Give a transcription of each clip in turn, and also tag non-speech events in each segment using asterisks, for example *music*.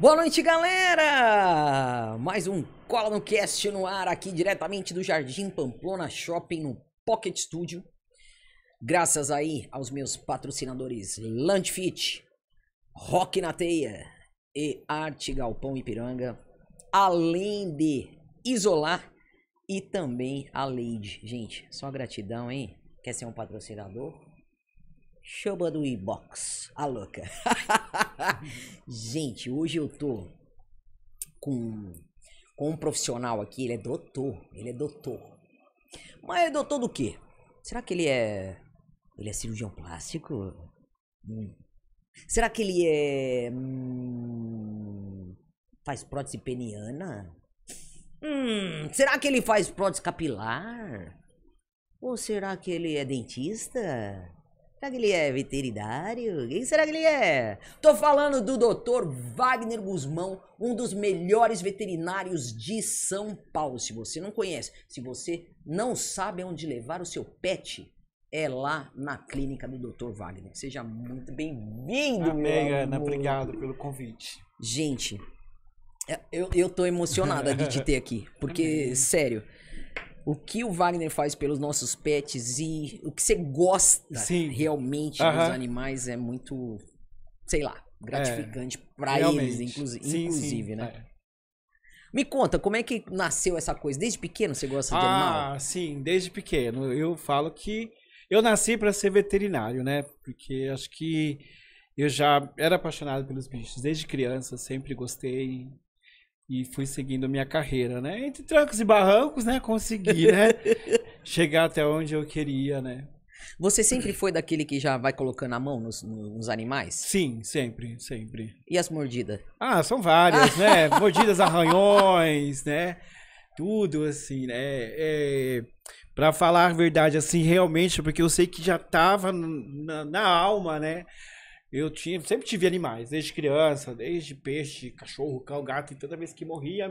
Boa noite, galera! Mais um Cola no Cast no ar, aqui diretamente do Jardim Pamplona Shopping, no Pocket Studio. Graças aí aos meus patrocinadores Landfit, Rock na Teia e Arte Galpão Ipiranga, além de Isolar e também a Leide. Gente, só gratidão, hein? Quer ser um patrocinador? Chama no inbox, a louca. *laughs* gente, hoje eu tô com, com um profissional aqui, ele é doutor, ele é doutor. Mas é doutor do quê? Será que ele é ele é cirurgião plástico? Hum. Será que ele é hum, faz prótese peniana? Hum, será que ele faz prótese capilar? Ou será que ele é dentista? Será que ele é veterinário? Quem será que ele é? Tô falando do Dr. Wagner Guzmão, um dos melhores veterinários de São Paulo. Se você não conhece, se você não sabe onde levar o seu pet, é lá na clínica do Dr. Wagner. Seja muito bem-vindo, meu Ana, obrigado pelo convite. Gente, é, eu, eu tô emocionado de te ter aqui, porque, sério, o que o Wagner faz pelos nossos pets e o que você gosta Sim. realmente dos animais é muito, sei lá, gratificante é, para eles, inclusive, sim, inclusive sim, né? É. Me conta, como é que nasceu essa coisa? Desde pequeno você gosta de ah, animal? Ah, sim, desde pequeno. Eu falo que eu nasci para ser veterinário, né? Porque acho que eu já era apaixonado pelos bichos desde criança, sempre gostei e fui seguindo minha carreira, né? Entre trancos e barrancos, né? Consegui, né? *laughs* Chegar até onde eu queria, né? Você sempre foi daquele que já vai colocando a mão nos, nos animais? Sim, sempre, sempre. E as mordidas? Ah, são várias, né? *laughs* Mordidas, arranhões, né? Tudo assim, né? É, pra falar a verdade, assim, realmente, porque eu sei que já tava na, na alma, né? Eu tinha, sempre tive animais, desde criança, desde peixe, cachorro, cão, gato, e toda vez que morria,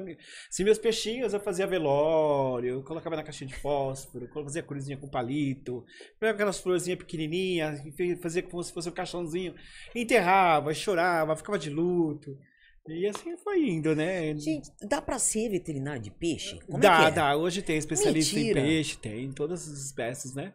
se meus peixinhos eu fazia velório, eu colocava na caixinha de fósforo, fazia cruzinha com palito, pegava aquelas florzinhas pequenininhas, fazia como se fosse um caixãozinho, enterrava, chorava, ficava de luto. E assim foi indo, né? Gente, dá pra ser veterinário de peixe? Como é dá, é é? dá. Hoje tem especialista Mentira. em peixe, tem todas as espécies, né?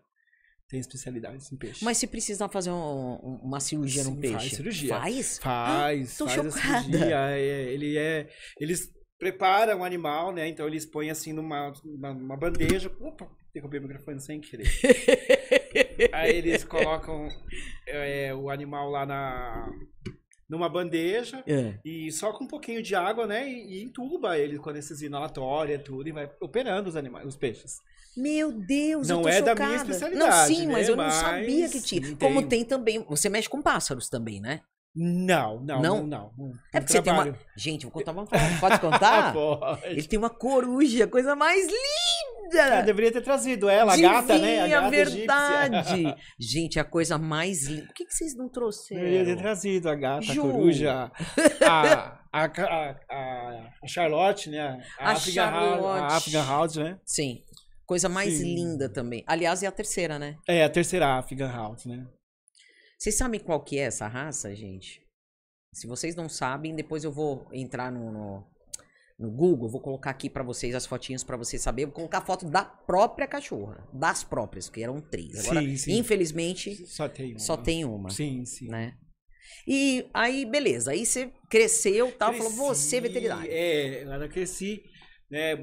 tem especialidades em peixe. Mas se precisar fazer um, uma cirurgia Sim, no peixe. Faz cirurgia. Faz? Faz. Ah, tô faz chocada. É, ele é. Eles preparam o animal, né? Então eles põem assim numa, numa, bandeja. Opa, derrubei o microfone sem querer. *laughs* Aí eles colocam é, o animal lá na, numa bandeja é. e só com um pouquinho de água, né? E, e entuba ele com anestesia inalatória, tudo, e vai operando os animais, os peixes. Meu Deus, não eu tô é chocada. da minha especialidade. Não, sim, né, mas eu não mas, sabia que tinha. Como tem também, você mexe com pássaros também, né? Não, não, não, não. não. É porque trabalho. você tem uma. Gente, vou contar uma coisa. Pode contar? *laughs* Pode. Ele tem uma coruja, coisa mais linda! Eu é, deveria ter trazido ela, a gata, né? A gata verdade! Egípcia. *laughs* Gente, a coisa mais linda. O que, que vocês não trouxeram? deveria ter trazido a gata, Ju. a coruja, *laughs* a, a, a, a Charlotte, né? A, a Charlotte. House, a African House, né? Sim. Coisa mais Sim. linda também. Aliás, é a terceira, né? É, a terceira African House, né? Vocês sabem qual que é essa raça, gente? Se vocês não sabem, depois eu vou entrar no, no, no Google, vou colocar aqui para vocês as fotinhas para vocês saberem. Vou colocar a foto da própria cachorra, das próprias, que eram três. Agora, sim, sim. infelizmente, só tem uma. Só tem uma sim, sim. Né? E aí, beleza, aí você cresceu tal, cresci, falou, você é veterinário. É, eu cresci, né,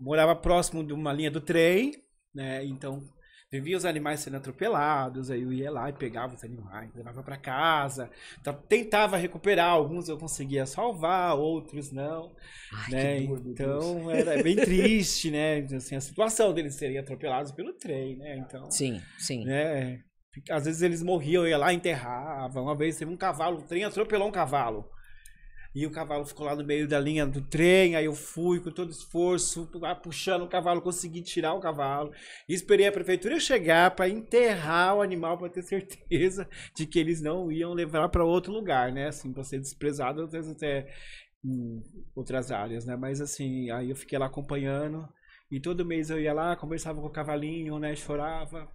morava próximo de uma linha do trem, né, então Vivia os animais sendo atropelados, aí eu ia lá e pegava os animais, levava para casa, tentava recuperar, alguns eu conseguia salvar, outros não, Ai, né? Dor, então *laughs* era bem *laughs* triste, né? Assim, a situação deles serem atropelados pelo trem, né? Então. Sim, sim. Né? Às vezes eles morriam, eu ia lá enterrava. Uma vez teve um cavalo, o trem atropelou um cavalo. E o cavalo ficou lá no meio da linha do trem, aí eu fui com todo esforço, puxando o cavalo, consegui tirar o cavalo. E esperei a prefeitura chegar para enterrar o animal para ter *laughs* certeza de que eles não iam levar para outro lugar, né? Assim, para ser desprezado, às vezes até em outras áreas, né? Mas assim, aí eu fiquei lá acompanhando. E todo mês eu ia lá, conversava com o cavalinho, né? Chorava.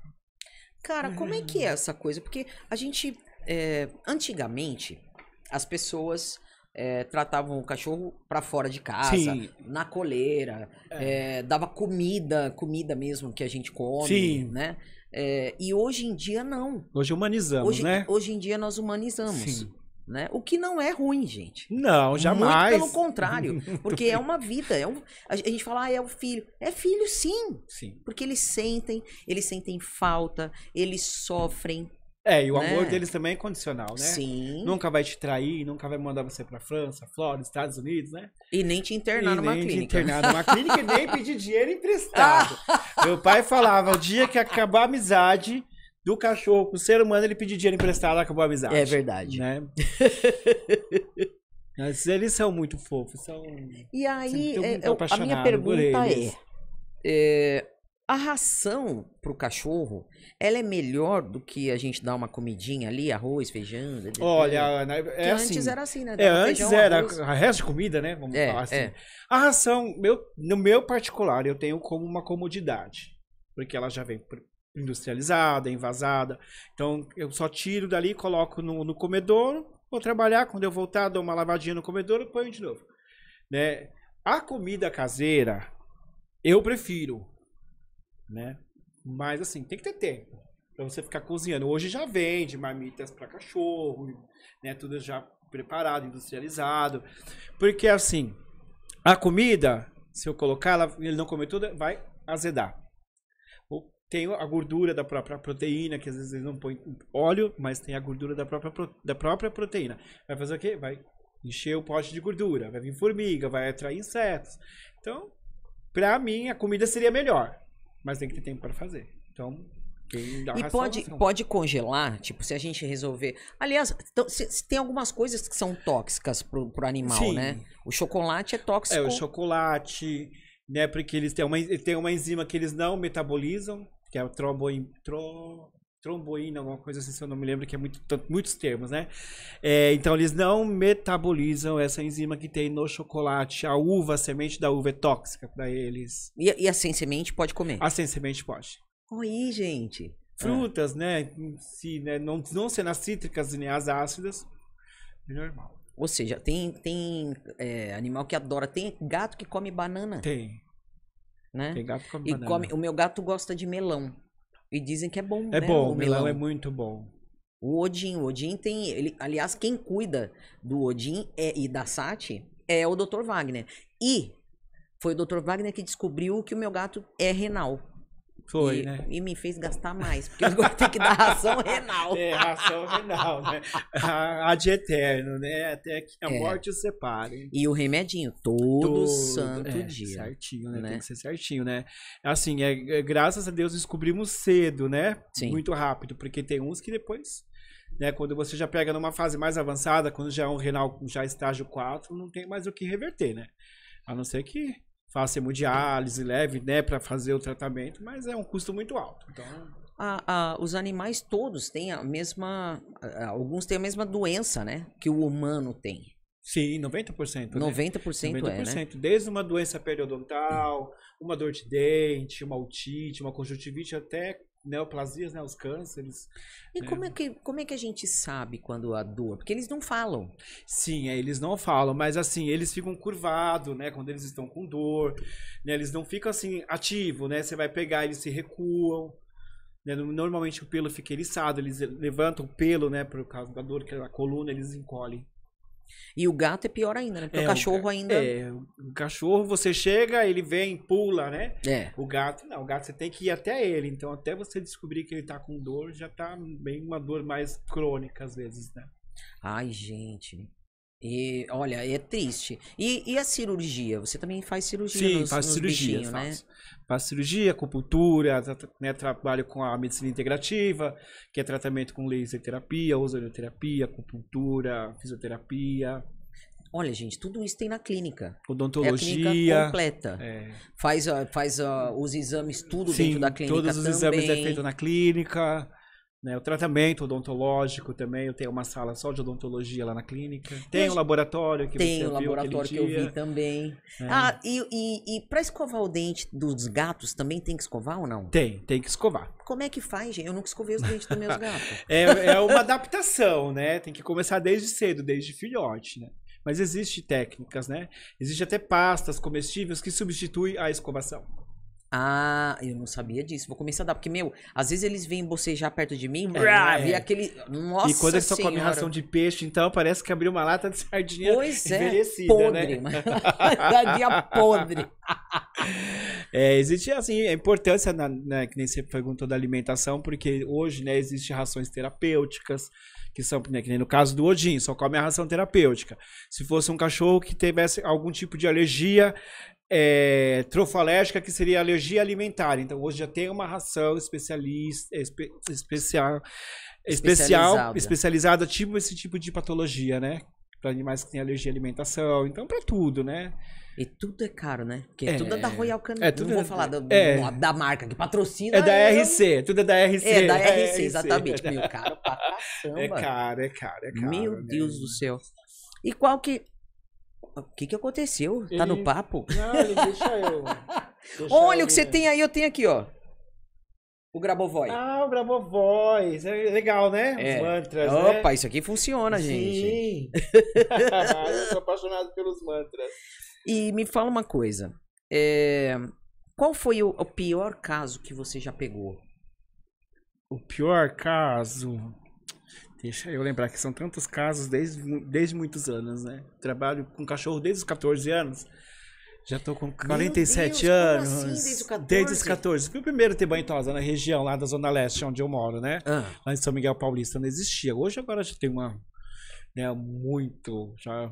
Cara, como é que é essa coisa? Porque a gente, é, antigamente, as pessoas é, tratavam o cachorro para fora de casa, Sim. na coleira, é. É, dava comida, comida mesmo que a gente come, Sim. né? É, e hoje em dia não. Hoje humanizamos, hoje, né? Hoje em dia nós humanizamos. Sim. Né? O que não é ruim, gente. Não, jamais. Muito pelo contrário, *laughs* porque é uma vida. É um, a gente fala, ah, é o filho. É filho, sim. sim. Porque eles sentem, eles sentem falta, eles sofrem, é, e o né? amor deles também é condicional, né? Sim. Nunca vai te trair, nunca vai mandar você pra França, Flórida, Estados Unidos, né? E nem te internar e numa nem clínica. Te internar numa *laughs* clínica e nem pedir dinheiro emprestado. *laughs* Meu pai falava: o dia que acabar a amizade do cachorro com o ser humano, ele pedir dinheiro emprestado, acabou a amizade. É verdade. Né? *laughs* Mas eles são muito fofos, são. E aí, é, eu, a minha pergunta é, é, a ração para o cachorro, ela é melhor do que a gente dar uma comidinha ali, arroz, feijão. Né, Olha, Ana, é assim, antes era assim, né? é, antes feijão, era arroz. a resto de comida, né? Vamos é, falar assim. É. A ração, meu, no meu particular, eu tenho como uma comodidade, porque ela já vem industrializada, envasada. Então eu só tiro dali, coloco no, no comedor, vou trabalhar, quando eu voltar, dou uma lavadinha no comedor e ponho de novo, né? A comida caseira eu prefiro né? Mas assim, tem que ter tempo para você ficar cozinhando. Hoje já vende marmitas para cachorro, né? Tudo já preparado, industrializado. Porque assim, a comida, se eu colocar ela, ele não comer tudo, vai azedar. Tem a gordura da própria proteína, que às vezes eles não põe óleo, mas tem a gordura da própria, da própria proteína. Vai fazer o quê? Vai encher o pote de gordura, vai vir formiga, vai atrair insetos. Então, para mim, a comida seria melhor mas tem que ter tempo para fazer. Então, e pode, pode congelar, tipo, se a gente resolver. Aliás, então, se, se tem algumas coisas que são tóxicas pro, pro animal, Sim. né? O chocolate é tóxico. É, o chocolate, né? Porque eles têm uma, têm uma enzima que eles não metabolizam, que é o trombo tro, tromboína, alguma coisa assim, se eu não me lembro, que é muito, muitos termos, né? É, então, eles não metabolizam essa enzima que tem no chocolate. A uva, a semente da uva é tóxica para eles. E, e a sem semente pode comer? A sem semente pode. Oi, gente. É. Frutas, é. né? Se, né? Não, não sendo as cítricas nem as ácidas, é normal. Ou seja, tem, tem é, animal que adora. Tem gato que come banana. Tem. Né? Tem gato que come e banana. Come, o meu gato gosta de melão. E dizem que é bom. É né, bom, o Milão. Milão é muito bom. O Odin, o Odin tem. Ele, aliás, quem cuida do Odin é, e da Sati é o Dr. Wagner. E foi o Dr. Wagner que descobriu que o meu gato é renal. Foi, e, né? E me fez gastar mais, porque agora tem que dar ração renal. *laughs* É, ração renal, né? a de eterno, né? Até que a é. morte os separe. E o remedinho, todo, todo santo é, dia. Certinho, né? né? Tem que ser certinho, né? Assim, é, é graças a Deus descobrimos cedo, né? Sim. Muito rápido, porque tem uns que depois... Né, quando você já pega numa fase mais avançada, quando já é um renal, já estágio 4, não tem mais o que reverter, né? A não ser que faça hemodiálise, leve, né, para fazer o tratamento, mas é um custo muito alto. Então, a, a, os animais todos têm a mesma. alguns têm a mesma doença, né? Que o humano tem. Sim, 90%. Né? 90%, 90% é, né? Desde uma doença periodontal, uma dor de dente, uma otite, uma conjuntivite, até neoplasias, né, né, os cânceres. E né? como, é que, como é que a gente sabe quando a dor? Porque eles não falam. Sim, é, eles não falam, mas assim, eles ficam curvados, né, quando eles estão com dor, né, eles não ficam assim, ativo, né, você vai pegar, eles se recuam, né, normalmente o pelo fica eriçado, eles levantam o pelo, né, por causa da dor que é a coluna, eles encolhem. E o gato é pior ainda, né? Porque é, o cachorro o ainda. É, o cachorro você chega, ele vem, pula, né? É. O gato, não, o gato você tem que ir até ele. Então, até você descobrir que ele tá com dor, já tá bem uma dor mais crônica, às vezes, né? Ai, gente. E olha, é triste. E, e a cirurgia? Você também faz cirurgia? Sim, nos, faço nos cirurgia, né? Faz cirurgia, acupuntura, né, trabalho com a medicina integrativa, que é tratamento com laser terapia, ozonioterapia, acupuntura, fisioterapia. Olha, gente, tudo isso tem na clínica. É Odontologia. É clínica completa. É. Faz, ah, faz uh, os exames tudo Sim, dentro da clínica todos os também. exames é feito na clínica. Né, o tratamento odontológico também, eu tenho uma sala só de odontologia lá na clínica. Tem o um laboratório que tem você Tem um o laboratório que eu vi também. É. Ah, e, e, e para escovar o dente dos gatos também tem que escovar ou não? Tem, tem que escovar. Como é que faz, gente? Eu nunca escovei os dentes dos meus gatos. *laughs* é, é uma adaptação, né? Tem que começar desde cedo, desde filhote, né? Mas existem técnicas, né? Existem até pastas comestíveis que substituem a escovação. Ah, eu não sabia disso. Vou começar a dar, porque, meu, às vezes eles vêm bocejar perto de mim, é, e aquele. Nossa, E quando eles só comem ração de peixe, então parece que abriu uma lata de sardinha pois é, Podre, né? Sardinha *laughs* podre. *laughs* É, existe assim, a é importância, na, na, né, que nem você perguntou da alimentação, porque hoje, né, existem rações terapêuticas, que são, né, que nem no caso do Odin, só come a ração terapêutica. Se fosse um cachorro que tivesse algum tipo de alergia, é, trofalérgica, que seria alergia alimentar. Então, hoje já tem uma ração especialista, espe, especial, especializada. especializada, tipo esse tipo de patologia, né? Para animais que têm alergia à alimentação, então para tudo, né? E tudo é caro, né? Porque é, tudo é da Royal Canin. É, tudo não vou é, falar da é, da marca que patrocina. É da eu... RC, tudo é da RC. É da RC, é, é exatamente. É da... Meu, caro pra É caro, é caro, é caro. Meu né? Deus do céu. E qual que o que que aconteceu? Ele... Tá no papo? Não, ele deixa eu. *laughs* deixa Olha eu o que você tem aí, eu tenho aqui, ó. O Grabovoi. Ah, o Grabovoi. É legal, né? É. Os mantras, né? Opa, né? isso aqui funciona, Sim. gente. *laughs* eu sou apaixonado pelos mantras. E me fala uma coisa. É... Qual foi o, o pior caso que você já pegou? O pior caso? Deixa eu lembrar que são tantos casos desde, desde muitos anos, né? Trabalho com cachorro desde os 14 anos. Já tô com 47 Deus, anos. Como assim, desde os 14? Desde os 14. Fui o primeiro ter banho tosa na região lá da Zona Leste, onde eu moro, né? Ah. Lá em São Miguel Paulista não existia. Hoje agora já tem uma. Né, muito. Já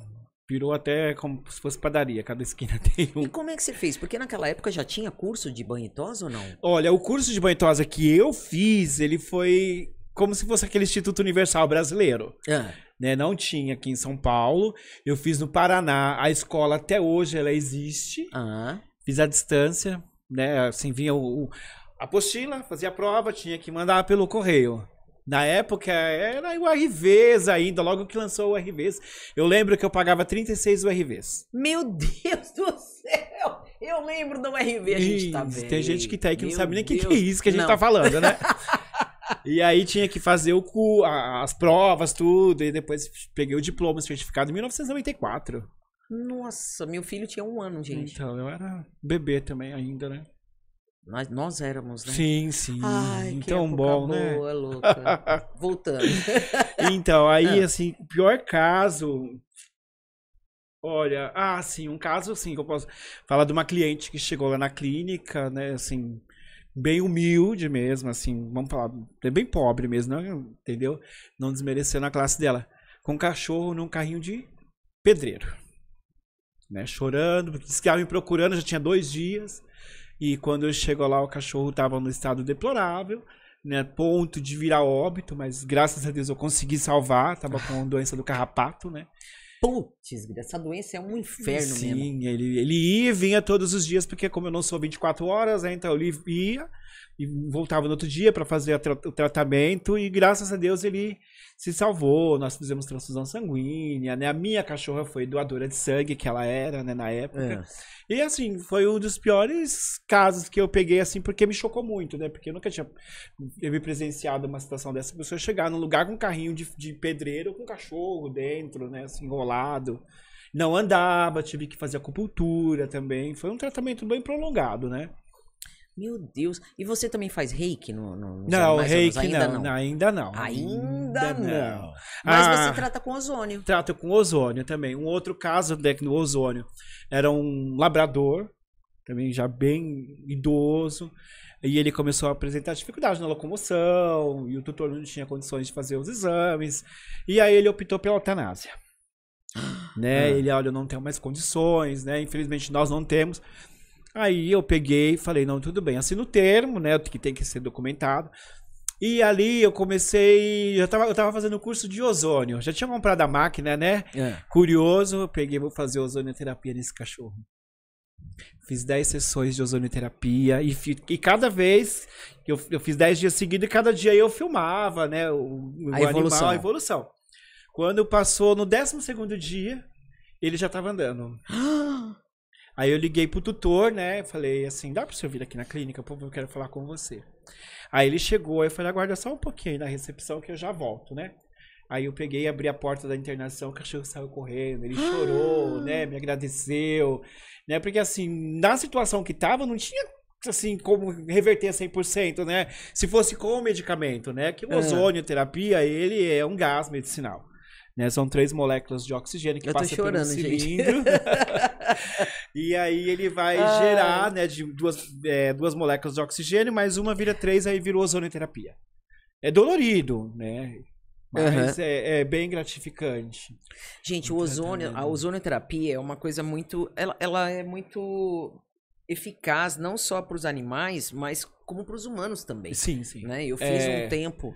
virou até como se fosse padaria, cada esquina *laughs* tem um. E como é que você fez? Porque naquela época já tinha curso de banho tosa ou não? Olha, o curso de banho tosa que eu fiz, ele foi como se fosse aquele Instituto Universal Brasileiro. É. Né? Não tinha aqui em São Paulo. Eu fiz no Paraná. A escola até hoje ela existe. Fiz à distância, né? Assim, vinha o, o, a apostila, fazia a prova, tinha que mandar pelo correio. Na época era o RVs ainda, logo que lançou o RVs. Eu lembro que eu pagava 36 URVs. Meu Deus do céu! Eu lembro do URV, a gente isso, tá vendo. Tem gente que tá aí que Meu não sabe nem o que, que, é isso que a gente não. tá falando, né? *laughs* e aí tinha que fazer o cu, as provas, tudo. E depois peguei o diploma certificado em 1994. Nossa, meu filho tinha um ano, gente. Então, eu era bebê também ainda, né? Nós, nós éramos, né? Sim, sim. Ai, então que bom, né? boa, né? louca. *laughs* Voltando. *laughs* Então, aí, ah. assim, o pior caso. Olha, ah, sim, um caso, assim, que eu posso falar de uma cliente que chegou lá na clínica, né, assim, bem humilde mesmo, assim, vamos falar, bem pobre mesmo, não, né, entendeu? Não desmerecendo a classe dela. Com um cachorro num carrinho de pedreiro. Né? Chorando, porque disse que ela me procurando, já tinha dois dias. E quando eu chego lá, o cachorro estava no estado deplorável, né? Ponto de virar óbito, mas graças a Deus eu consegui salvar, estava com doença do carrapato, né? Putz, essa doença é um inferno Sim, mesmo. Sim, ele, ele ia e vinha todos os dias, porque como eu não sou 24 horas, né, então ele ia e voltava no outro dia para fazer o tratamento e graças a Deus ele se salvou. Nós fizemos transfusão sanguínea, né? A minha cachorra foi doadora de sangue que ela era, né, na época. É. E assim, foi um dos piores casos que eu peguei assim, porque me chocou muito, né? Porque eu nunca tinha eu me presenciado uma situação dessa, pessoa chegar num lugar com um carrinho de, de pedreiro com um cachorro dentro, né, assim, enrolado não andava, tive que fazer acupuntura também. Foi um tratamento bem prolongado, né? Meu Deus. E você também faz reiki no, no Não, reiki ainda não, não. Ainda não. Ainda, ainda não. não. Mas ah, você trata com ozônio. Trata com ozônio também. Um outro caso né, no ozônio era um labrador, também já bem idoso, e ele começou a apresentar dificuldade na locomoção, e o tutor não tinha condições de fazer os exames, e aí ele optou pela eutanásia. *gasps* né? Ah. Ele, olha, eu não tenho mais condições, né? Infelizmente nós não temos. Aí eu peguei, falei, não, tudo bem, assino o termo, né, que tem que ser documentado. E ali eu comecei, eu tava, eu tava fazendo o curso de ozônio, já tinha comprado a máquina, né? É. Curioso, eu peguei, vou fazer ozonioterapia nesse cachorro. Fiz 10 sessões de ozonioterapia e, e cada vez, eu, eu fiz 10 dias seguidos e cada dia eu filmava, né, o, o a animal, evolução. a evolução. Quando passou no 12 segundo dia, ele já tava andando. *gasps* Ah! Aí eu liguei pro tutor, né? Falei assim, dá para você vir aqui na clínica? Pô, eu quero falar com você. Aí ele chegou, aí eu falei, aguarda só um pouquinho aí na recepção que eu já volto, né? Aí eu peguei, abri a porta da internação, o cachorro saiu correndo, ele chorou, ah. né? Me agradeceu, né? Porque assim, na situação que tava, não tinha assim, como reverter 100%, né? Se fosse com o medicamento, né? Que o é. ozônio terapia, ele é um gás medicinal. Né? São três moléculas de oxigênio que passam pelo cilindro. *laughs* *laughs* e aí ele vai gerar né, de duas, é, duas moléculas de oxigênio, mais uma vira três, aí virou ozonoterapia. É dolorido, né? Mas uhum. é, é, bem gratificante. Gente, o tá ozônio, a ozonoterapia é uma coisa muito. Ela, ela é muito eficaz, não só para os animais, mas como para os humanos também. Sim, sim. Né? Eu fiz é... um tempo.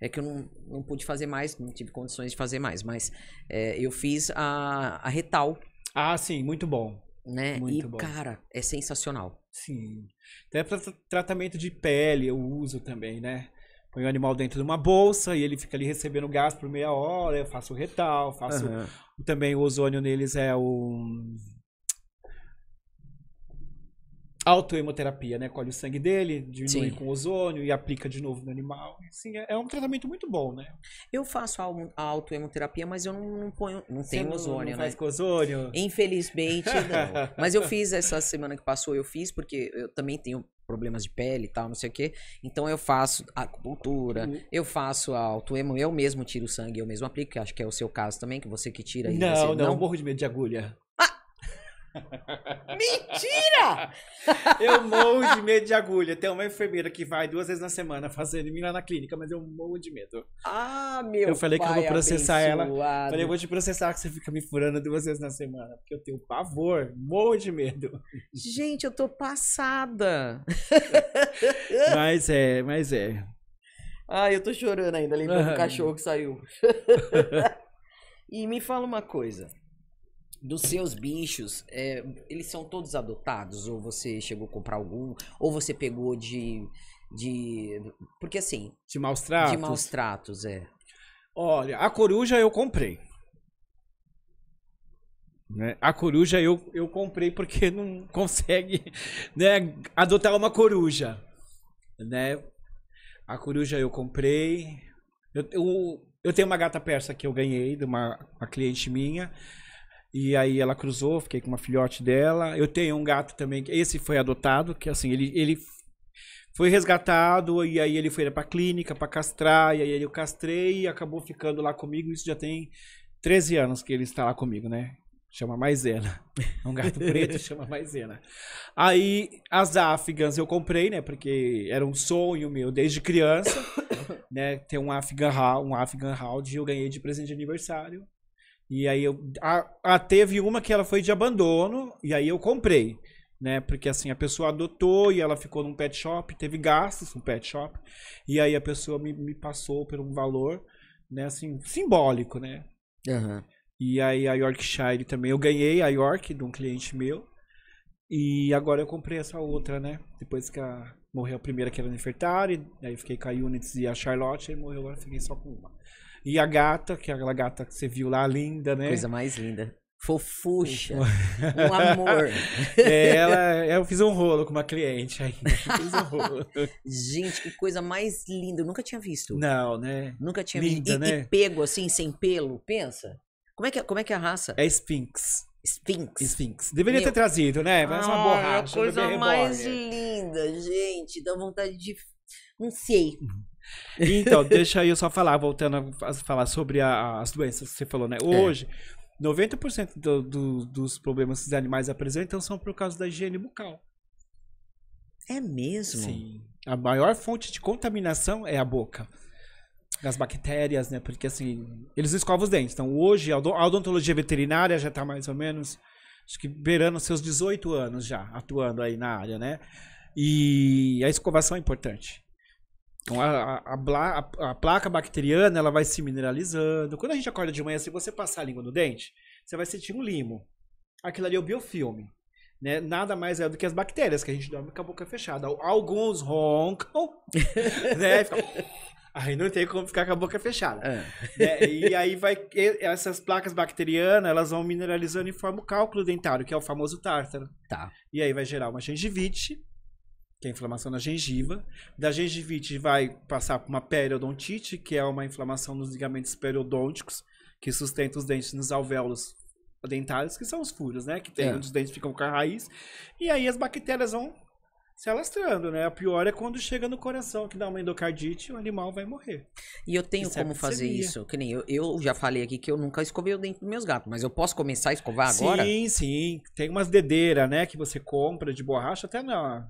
É que eu não, não pude fazer mais, não tive condições de fazer mais, mas é, eu fiz a, a retal ah, sim, muito bom. Né? Muito e, bom. cara, é sensacional. Sim. Até para tratamento de pele eu uso também, né? Põe o animal dentro de uma bolsa e ele fica ali recebendo gás por meia hora. Eu faço o retal, faço. Uhum. Também o ozônio neles é o autoemoterapia, né? Colhe o sangue dele, diminui Sim. com ozônio e aplica de novo no animal. Assim, é um tratamento muito bom, né? Eu faço a autoemoterapia, mas eu não, não ponho, não Você tenho não, ozônio, não né? Faz com ozônio. Infelizmente, *laughs* não. mas eu fiz essa semana que passou, eu fiz porque eu também tenho problemas de pele e tal, não sei o quê. Então eu faço acupuntura, uhum. eu faço autoemo, eu mesmo tiro o sangue, eu mesmo aplico, que acho que é o seu caso também, que você que tira e né? Não, não, não, morro de medo de agulha. Mentira! *laughs* eu morro de medo de agulha. Tem uma enfermeira que vai duas vezes na semana fazendo em mim lá na clínica, mas eu morro de medo. Ah, meu Eu falei que eu vou processar abençoado. ela. Falei, eu vou te processar que você fica me furando duas vezes na semana. Porque eu tenho pavor, morro de medo. Gente, eu tô passada. *laughs* mas é, mas é. Ai, eu tô chorando ainda, lembrando uhum. do cachorro que saiu. *laughs* e me fala uma coisa dos seus bichos, é, eles são todos adotados? Ou você chegou a comprar algum? Ou você pegou de. de porque assim. De maus tratos? De maus tratos, é. Olha, a coruja eu comprei. Né? A coruja eu, eu comprei porque *laughs* não consegue né, adotar uma coruja. Né? A coruja eu comprei. Eu, eu, eu tenho uma gata persa que eu ganhei de uma, uma cliente minha. E aí ela cruzou, fiquei com uma filhote dela. Eu tenho um gato também, esse foi adotado, que assim, ele, ele foi resgatado e aí ele foi para clínica para castrar, e aí eu castrei e acabou ficando lá comigo. Isso já tem 13 anos que ele está lá comigo, né? chama Maisena. É um gato preto, *laughs* chama Maisena. Aí as afgãs eu comprei, né? Porque era um sonho meu desde criança, né? Ter um afghan, um afghan hound e eu ganhei de presente de aniversário. E aí eu. A, a, teve uma que ela foi de abandono, e aí eu comprei. Né? Porque assim, a pessoa adotou e ela ficou num pet shop, teve gastos no pet shop. E aí a pessoa me, me passou por um valor, né, assim, simbólico, né? Uhum. E aí a Yorkshire também. Eu ganhei a York de um cliente meu. E agora eu comprei essa outra, né? Depois que a, morreu a primeira que era Nefertari, aí eu fiquei com a Units e a Charlotte, aí morreu agora fiquei só com uma. E a gata, que é aquela gata que você viu lá, linda, né? Coisa mais linda. Fofuxa. um amor. *laughs* É, ela, eu fiz um rolo com uma cliente ainda. Fiz um rolo. Gente, que coisa mais linda. Eu nunca tinha visto. Não, né? Nunca tinha linda, visto. E, né? e pego assim, sem pelo, pensa. Como é que, é, como é, que é a raça? É Sphinx. Sphinx. Sphinx. Deveria Meu. ter trazido, né? Mas ah, uma é borracha. A coisa mais linda, gente. Dá vontade de. Não sei. Uhum. Então, *laughs* deixa eu só falar, voltando a falar sobre a, as doenças que você falou, né? É. Hoje, é. 90% do, do, dos problemas que os animais apresentam são por causa da higiene bucal. É mesmo? Sim. A maior fonte de contaminação é a boca. Das bactérias, né? Porque assim, eles escovam os dentes. Então, hoje, a odontologia veterinária já está mais ou menos, acho que beirando seus 18 anos já, atuando aí na área, né? E a escovação é importante. Então a, a, a, a, placa bacteriana ela vai se mineralizando. Quando a gente acorda de manhã, se você passar a língua no dente, você vai sentir um limo. Aquilo ali é o biofilme. Né? Nada mais é do que as bactérias que a gente dorme com a boca fechada. Alguns roncam, *laughs* né? Aí não tem como ficar com a boca fechada. É. Né? E aí vai. Essas placas bacterianas elas vão mineralizando e formam o cálculo dentário, que é o famoso tártaro. Tá. E aí vai gerar uma gengivite, que é a inflamação na gengiva. Da gengivite vai passar por uma periodontite, que é uma inflamação nos ligamentos periodônticos, que sustenta os dentes nos alvéolos dentários, que são os furos, né? Que tem é. onde os dentes ficam com a raiz. E aí as bactérias vão se alastrando, né? A pior é quando chega no coração, que dá uma endocardite, o animal vai morrer. E eu tenho é como fazer isso, que nem eu, eu, já falei aqui que eu nunca escovei o dente dos meus gatos, mas eu posso começar a escovar sim, agora? Sim, sim. Tem umas dedeiras, né, que você compra de borracha, até na,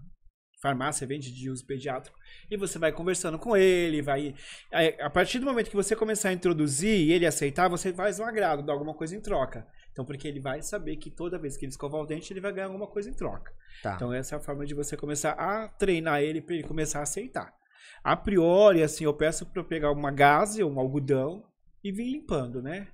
farmácia vende de uso pediátrico. E você vai conversando com ele, vai. A partir do momento que você começar a introduzir e ele aceitar, você faz um agrado, dá alguma coisa em troca. Então, porque ele vai saber que toda vez que ele escovar o dente, ele vai ganhar alguma coisa em troca. Tá. Então, essa é a forma de você começar a treinar ele para ele começar a aceitar. A priori, assim, eu peço para pegar uma gaze ou um algodão e vir limpando, né?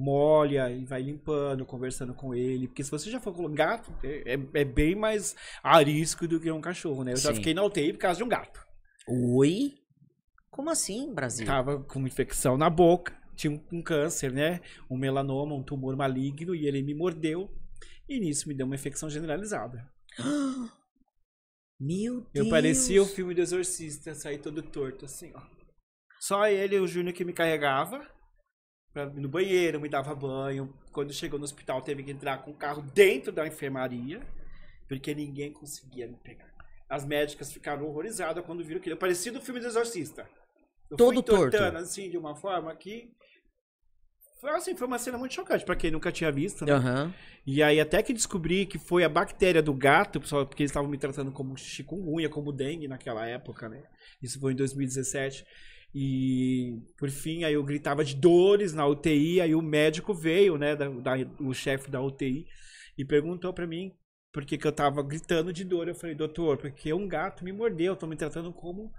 molha e vai limpando, conversando com ele. Porque se você já for com gato, é, é, é bem mais arisco do que um cachorro, né? Eu Sim. já fiquei na UTI por causa de um gato. Oi? Como assim, Brasil? Tava com infecção na boca, tinha um, um câncer, né? Um melanoma, um tumor maligno, e ele me mordeu. E nisso me deu uma infecção generalizada. *gasps* Meu Deus! Eu parecia o filme do Exorcista, saí todo torto, assim, ó. Só ele e o Júnior que me carregava pra ir no banheiro, me dava banho. Quando chegou no hospital, teve que entrar com o carro dentro da enfermaria, porque ninguém conseguia me pegar. As médicas ficaram horrorizadas quando viram que ele parecia do filme do Exorcista. Eu Todo torto. assim, de uma forma que foi assim, foi uma cena muito chocante para quem nunca tinha visto, né? Uhum. E aí até que descobri que foi a bactéria do gato, pessoal, porque eles estavam me tratando como chikungunya, como dengue naquela época, né? Isso foi em 2017. E por fim, aí eu gritava de dores na UTI, aí o médico veio, né, da, da o chefe da UTI, e perguntou para mim por que, que eu tava gritando de dor. Eu falei, doutor, porque um gato me mordeu, tô me tratando como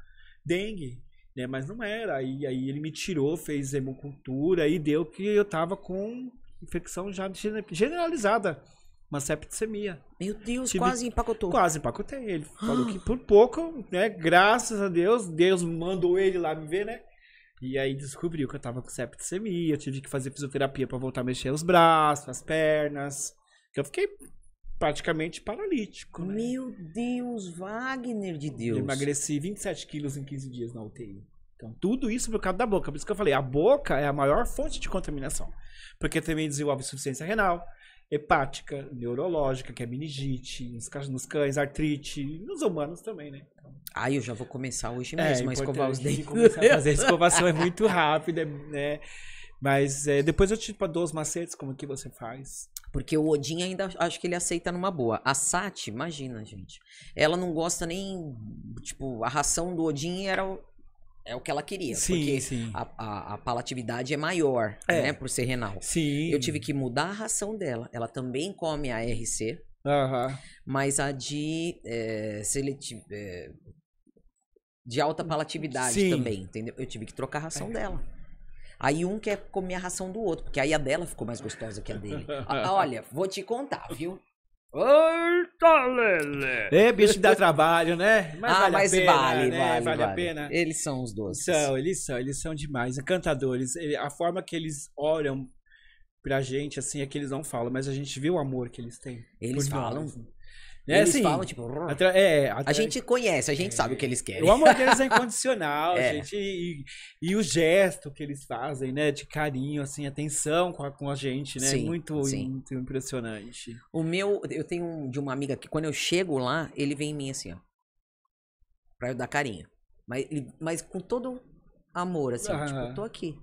dengue, né, mas não era. e aí ele me tirou, fez hemocultura e deu que eu tava com infecção já generalizada uma septicemia. Meu Deus, Tive... quase empacotou. Quase empacotei. Ele *gasps* falou que por pouco, né? Graças a Deus, Deus mandou ele lá me ver, né? E aí descobriu que eu tava com septicemia, tive que fazer fisioterapia para voltar a mexer os braços, as pernas. Eu fiquei praticamente paralítico. Né? Meu Deus, Wagner de Deus. Eu emagreci 27 quilos em 15 dias na UTI. Então, tudo isso por causa da boca. Por isso que eu falei, a boca é a maior fonte de contaminação. Porque também desenvolve insuficiência renal, hepática, neurológica, que é meningite, nos, nos cães, artrite, nos humanos também, né? ah, eu já vou começar hoje é, mesmo é, a escovar os dentes. Começar a fazer a *laughs* escovação é muito rápida, é, né? Mas é, depois eu te dou os macetes, como que você faz. Porque o Odin ainda acho que ele aceita numa boa. A Sati, imagina, gente. Ela não gosta nem. Tipo, a ração do Odin era é o que ela queria. Sim, porque sim. A, a, a, palatividade é maior, é. né? Por ser renal. Sim. Eu tive que mudar a ração dela. Ela também come a RC. Uhum. Mas a de é, é, de alta palatividade sim. também, entendeu? Eu tive que trocar a ração é. dela. Aí um quer comer a ração do outro, porque aí a dela ficou mais gostosa que a dele. *laughs* olha, vou te contar, viu? Eita, Lele! É, bicho dá trabalho, né? Mas ah, vale mas a pena, vale, né? vale, vale, vale. a pena. Eles são os doces. São, eles são, eles são demais, encantadores. A forma que eles olham pra gente, assim, é que eles não falam, mas a gente vê o amor que eles têm. Eles falam. Nós. Assim. É, eles assim, falam, tipo. Atra... É, atra... A gente conhece, a gente é. sabe o que eles querem. O amor deles é *laughs* incondicional, é. gente. E, e, o gesto que eles fazem, né? De carinho, assim, atenção com a, com a gente, né? É sim, muito, sim. muito impressionante. O meu, eu tenho um, de uma amiga que quando eu chego lá, ele vem em mim assim, ó. Pra eu dar carinho. Mas, mas com todo amor, assim, tipo, ah. tipo, eu tô aqui.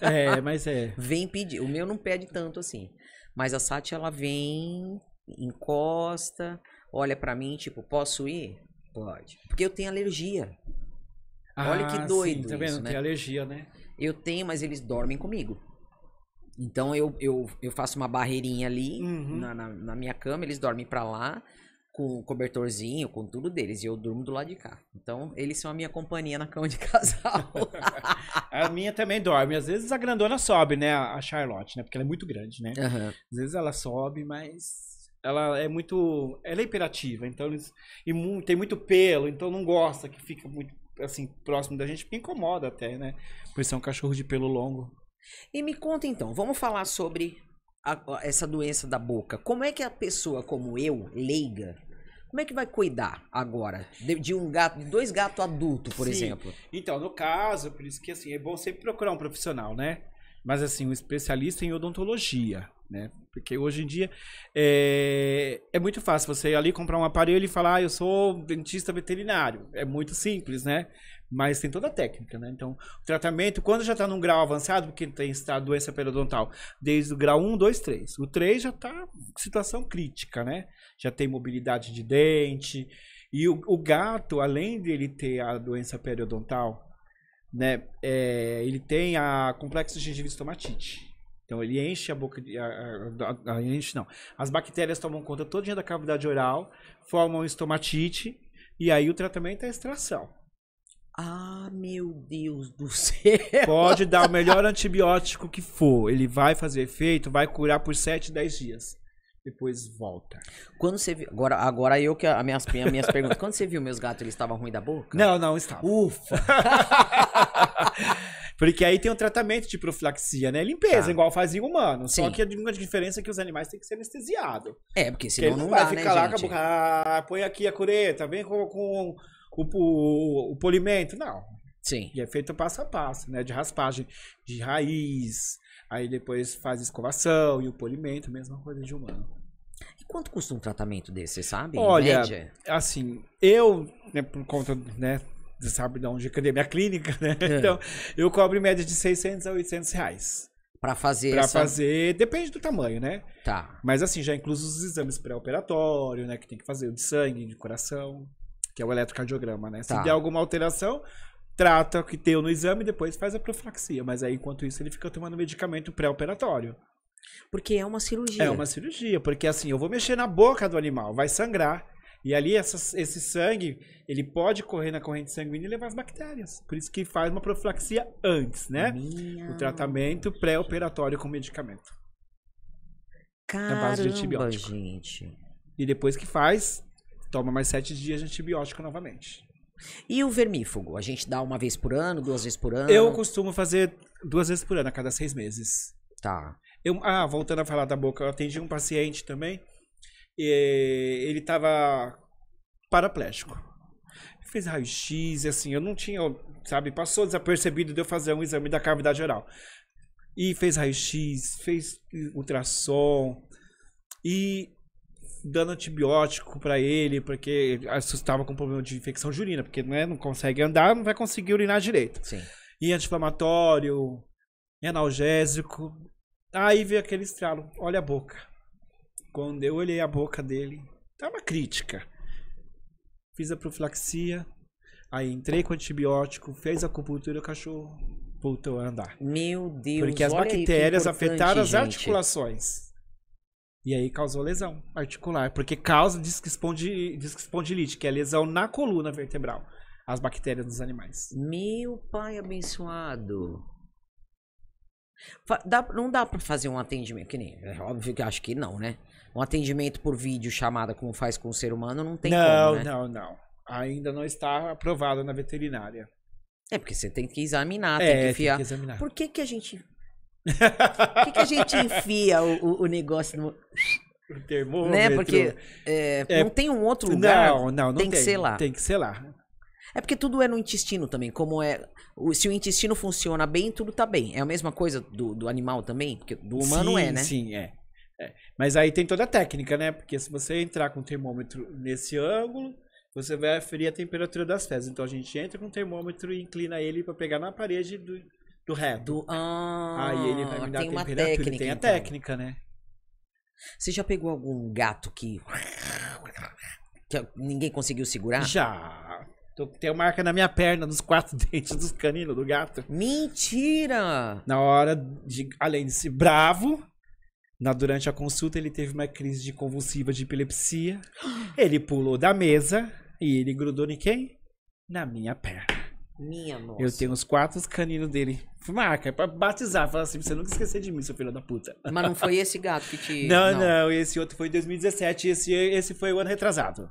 É, mas é. *laughs* vem pedir. O meu não pede tanto assim. Mas a Sati, ela vem encosta, olha para mim, tipo, posso ir? Pode. Porque eu tenho alergia. Ah, olha que ah, doido. Sim, tá vendo? né? Tem alergia, né? Eu tenho, mas eles dormem comigo. Então eu, eu, eu faço uma barreirinha ali uhum. na, na, na, minha cama, eles dormem para lá, com o cobertorzinho, com tudo deles, e eu durmo do lado de cá. Então eles são a minha companhia na cama de *laughs* casal. *laughs* a minha também dorme. Às vezes a grandona sobe, né? A Charlotte, né? Porque ela é muito grande, né? Uhum. Às vezes ela sobe, mas ela é muito. Ela é hiperativa, então eles. E mu, tem muito pelo, então não gosta que fica muito assim, próximo da gente, porque incomoda até, né? Por ser um cachorro de pelo longo. E me conta então, vamos falar sobre a, essa doença da boca. Como é que a pessoa como eu, leiga, como é que vai cuidar agora de, de um gato, de dois gatos adultos, por Sim. exemplo? Então, no caso, por isso que assim, é bom sempre procurar um profissional, né? Mas assim, um especialista em odontologia né? Porque hoje em dia é, é muito fácil você ir ali comprar um aparelho e falar, ah, eu sou dentista veterinário. É muito simples, né? Mas tem toda a técnica, né? Então, o tratamento, quando já está num grau avançado, porque tem a doença periodontal, desde o grau 1, 2, 3. O 3 já está situação crítica, né? Já tem mobilidade de dente. E o, o gato, além dele ter a doença periodontal, né? É, ele tem a complexo de estomatite. Então ele enche a boca, de, a, a, a, enche não. As bactérias tomam conta todinha da cavidade oral, formam estomatite e aí o tratamento é extração. Ah, meu Deus do céu! Pode dar o *laughs* melhor antibiótico que for, ele vai fazer efeito, vai curar por 7, 10 dias depois volta. Quando você viu. Agora, agora eu que. As minhas, as minhas perguntas. Quando você viu meus gatos, eles estavam ruim da boca? Não, não estava. Ufa! *laughs* Porque aí tem um tratamento de profilaxia, né? Limpeza, tá. igual fazia o humano. Sim. Só que a única diferença é que os animais têm que ser anestesiados. É, porque senão porque não, não vai dá, né, ficar né, lá gente? com a boca. Ah, põe aqui a cureta, vem com, com, com, o, o polimento. Não. Sim. E é feito passo a passo, né? De raspagem de raiz. Aí depois faz escovação e o polimento, mesma coisa de humano. E quanto custa um tratamento desse, você sabe? Olha, assim, eu, né, por conta, né, sabe de onde cadê é é minha clínica, né? *laughs* É. Então, eu cobro em média de 600 a 800 reais. Pra fazer Pra essa... fazer, depende do tamanho, né? Tá. Mas assim, já incluso os exames pré-operatório, né? Que tem que fazer de sangue, de coração, que é o eletrocardiograma, né? Se tá. der alguma alteração, trata o que tem no exame e depois faz a profilaxia. Mas aí, enquanto isso, ele fica tomando medicamento pré-operatório. Porque é uma cirurgia. É uma cirurgia, porque assim, eu vou mexer na boca do animal, vai sangrar. E ali essas, esse sangue, ele pode correr na corrente sanguínea e levar as bactérias. Por isso que faz uma profilaxia antes, né? Minha o tratamento pré-operatório com medicamento. Caramba, na base de antibiótico. gente. E depois que faz, toma mais sete dias de antibiótico novamente. E o vermífugo? A gente dá uma vez por ano, duas vezes por ano? Eu costumo fazer duas vezes por ano, a cada seis meses. Tá. Eu, ah, voltando a falar da boca, eu atendi um paciente também ele estava paraplégico. Fez raio-x, assim, eu não tinha, sabe, passou desapercebido de eu fazer um exame da cavidade geral. E fez raio-x, fez ultrassom e dando antibiótico para ele, porque assustava com problema de infecção de urina, porque né, não consegue andar, não vai conseguir urinar direito. Sim. E anti-inflamatório, analgésico. Aí veio aquele estralo, olha a boca. Quando eu olhei a boca dele, tava tá crítica. Fiz a profilaxia, aí entrei com antibiótico, fez a acupuntura e o cachorro voltou a andar. Meu Deus, Porque as bactérias afetaram as articulações. E aí causou lesão articular. Porque causa diz que, espondilite, que é lesão na coluna vertebral. As bactérias dos animais. Meu pai abençoado. Dá, não dá para fazer um atendimento, que nem. É óbvio que acho que não, né? Um atendimento por vídeo chamada, como faz com o ser humano, não tem não, como. Não, né? não, não. Ainda não está aprovado na veterinária. É, porque você tem que examinar, é, tem que enfiar. Tem que examinar. Por que, que a gente. *laughs* Por que, que a gente enfia o, o negócio no. O termômetro. Né? Porque é, é, não tem um outro lugar. Não, não, não tem. Tem que ser lá. Tem que ser lá. É porque tudo é no intestino também, como é. Se o intestino funciona bem, tudo tá bem. É a mesma coisa do, do animal também? Porque do humano sim, é, né? Sim, é. é. Mas aí tem toda a técnica, né? Porque se você entrar com o termômetro nesse ângulo, você vai aferir a temperatura das fezes. Então a gente entra com o termômetro e inclina ele para pegar na parede do, do reto. Do, ah, aí ele vai me dar a temperatura. Técnica, tem a então. técnica, né? Você já pegou algum gato que... que ninguém conseguiu segurar? Já. Eu tenho marca na minha perna, nos quatro *laughs* dentes dos caninos do gato. Mentira! Na hora, de, além de ser bravo, na, durante a consulta ele teve uma crise de convulsiva de epilepsia. *gasps* Ele pulou da mesa e ele grudou em quem? Na minha perna. Minha nossa. Eu tenho os quatro caninos dele. Marca, é pra batizar. Falar assim, você nunca esquecer de mim, seu filho da puta. Mas não foi esse gato que te... *laughs* Não, não, não esse outro foi em 2017. Esse, esse foi o ano retrasado.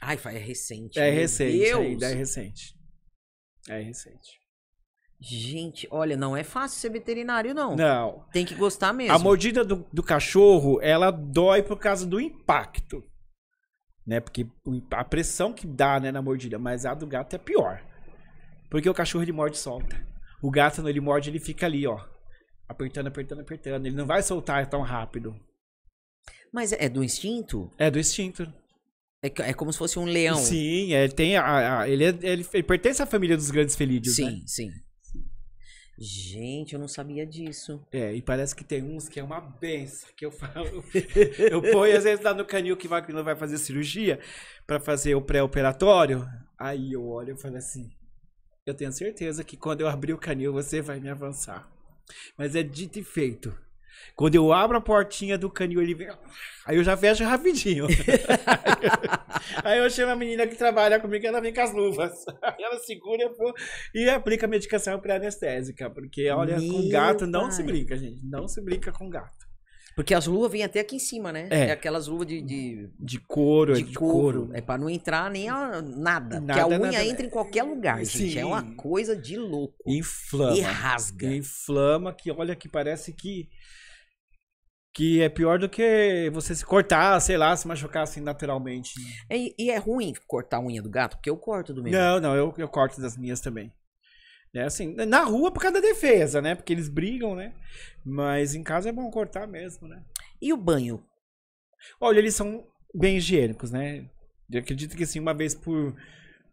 Ai, é recente. É recente. É ainda é recente. É recente. Gente, olha, não é fácil ser veterinário, não. Não. Tem que gostar mesmo. A mordida do, do cachorro, ela dói por causa do impacto. Né? Porque a pressão que dá né, na mordida, mas a do gato é pior. Porque o cachorro ele morde e solta. O gato, ele morde, ele fica ali, ó. Apertando, apertando, apertando. Ele não vai soltar tão rápido. Mas é do instinto? É do instinto. É, é como se fosse um leão. Sim, ele é, tem a, a ele, é, ele, ele, pertence à família dos grandes felídeos, sim, né? Sim, sim. Gente, eu não sabia disso. É, e parece que tem uns que é uma benção, que eu falo. *laughs* eu ponho às vezes lá no canil que vai, não vai fazer cirurgia para fazer o pré-operatório. Aí eu olho e falo assim: eu tenho certeza que quando eu abrir o canil você vai me avançar. Mas é dito e feito. Quando eu abro a portinha do canil, ele vem. Aí eu já fecho rapidinho. *laughs* aí eu chamo a menina que trabalha comigo, ela vem com as luvas. Aí ela segura e aplica a medicação pré-anestésica. Porque, olha, Meu com gato não se brinca, gente. Não se brinca com gato. Porque as luvas vêm até aqui em cima, né? É, é aquelas luvas de, de. De, couro, é de, de couro. couro. É pra não entrar nem a, nada. nada. Porque a unha nada. entra em qualquer lugar, Sim. gente. É uma coisa de louco. Inflama. E rasga. Inflama que, olha, que parece que que é pior do que você se cortar, sei lá, se machucar assim naturalmente. É, e, é ruim cortar a unha do gato, porque eu corto do mesmo. Não, não, eu, eu corto das minhas também. É assim, na rua por causa da defesa, né? Porque eles brigam, né? Mas em casa é bom cortar mesmo, né? E o banho? Olha, eles são bem higiênicos, né? Eu acredito que assim, uma vez por,